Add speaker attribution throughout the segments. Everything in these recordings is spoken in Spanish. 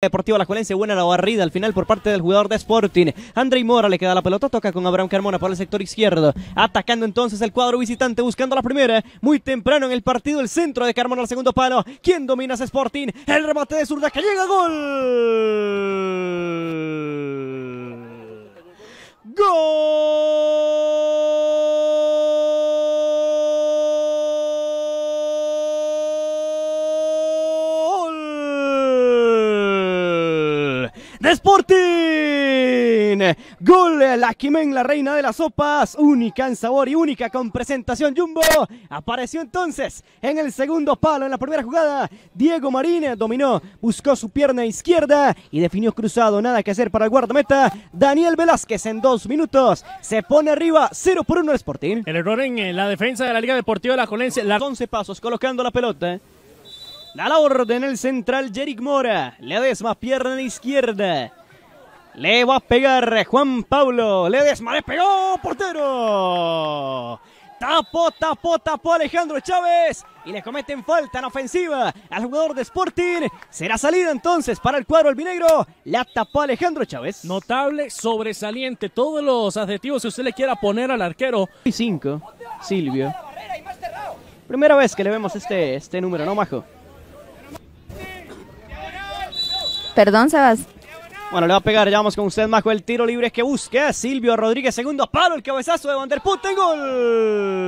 Speaker 1: Deportivo Alajuelense, buena la barrida al final por parte del jugador de Sporting. Andrei Mora le queda la pelota, toca con Abraham Carmona por el sector izquierdo. Atacando entonces el cuadro visitante, buscando la primera. Muy temprano en el partido, el centro de Carmona al segundo palo. ¿Quién domina a Sporting? El remate de zurda que llega, gol. ¡Gol! de Sporting. Gol, la Quimén, la reina de las sopas, única en sabor y única con presentación Jumbo. Apareció entonces en el segundo palo, en la primera jugada. Diego Marín eh, dominó, buscó su pierna izquierda y definió cruzado. Nada que hacer para el guardameta. Daniel Velázquez en dos minutos se pone arriba 0 por 1 el El error en eh, la defensa de la Liga Deportiva de la Jolense. 11 pasos colocando la pelota. Eh. Da la orden el central Jeric Mora. Ledesma, pierna izquierda. Le va a pegar Juan Pablo. Ledesma le pegó, portero. Tapó, tapó, tapó Alejandro Chávez. Y le cometen falta en ofensiva al jugador de Sporting. Será salida entonces para el cuadro albinegro. La tapó Alejandro Chávez. Notable, sobresaliente. Todos los adjetivos que usted le quiera poner al arquero. Y Silvio. Primera vez que le vemos este, este número, ¿no, Majo? Perdón, Sebas. Bueno, le va a pegar, ya vamos con usted, Majo, el tiro libre que busque. Silvio Rodríguez, segundo palo, el cabezazo de Van Der gol.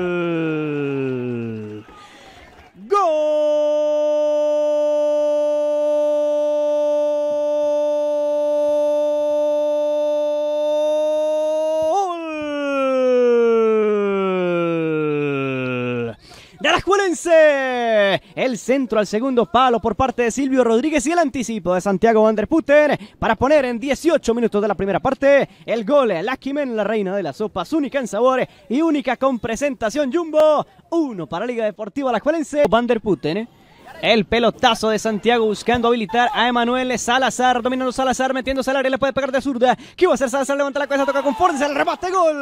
Speaker 1: El centro al segundo palo por parte de Silvio Rodríguez y el anticipo de Santiago Van der Putten para poner en 18 minutos de la primera parte el gol. La Quimén, la reina de las sopas, única en sabores y única con presentación Jumbo. Uno para Liga Deportiva La Vanderputen. Van der Putten. El pelotazo de Santiago buscando habilitar a Emanuel Salazar. Dominando Salazar, metiéndose al área. Le puede pegar de zurda. ¿Qué va a hacer Salazar? Levanta la cabeza, toca con fuerza. El remate, gol.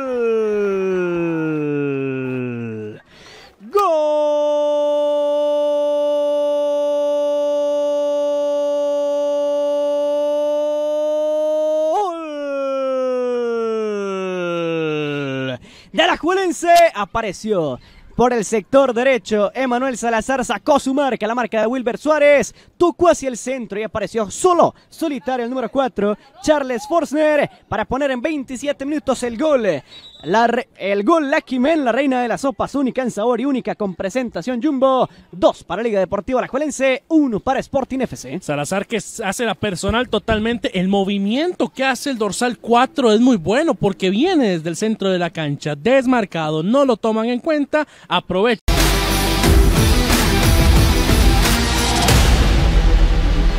Speaker 1: de la apareció por el sector derecho. Emanuel Salazar sacó su marca, la marca de Wilber Suárez. Tocó hacia el centro y apareció solo, solitario el número 4, Charles Forsner, para poner en 27 minutos el gol. el gol Lucky la reina de las sopas, única en sabor y única con presentación Jumbo. Dos para Liga Deportiva Alajuelense, uno para Sporting FC. Salazar que hace la personal totalmente. El movimiento que hace el dorsal 4 es muy bueno porque viene desde el centro de la cancha, desmarcado, no lo toman en cuenta. Aprovecha.